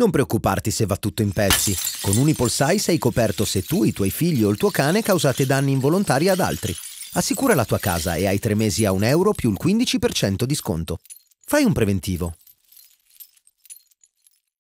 Non preoccuparti se va tutto in pezzi. Con Unipolsai sei coperto se tu, i tuoi figli o il tuo cane causate danni involontari ad altri. Assicura la tua casa e hai tre mesi a un euro più il 15% di sconto. Fai un preventivo.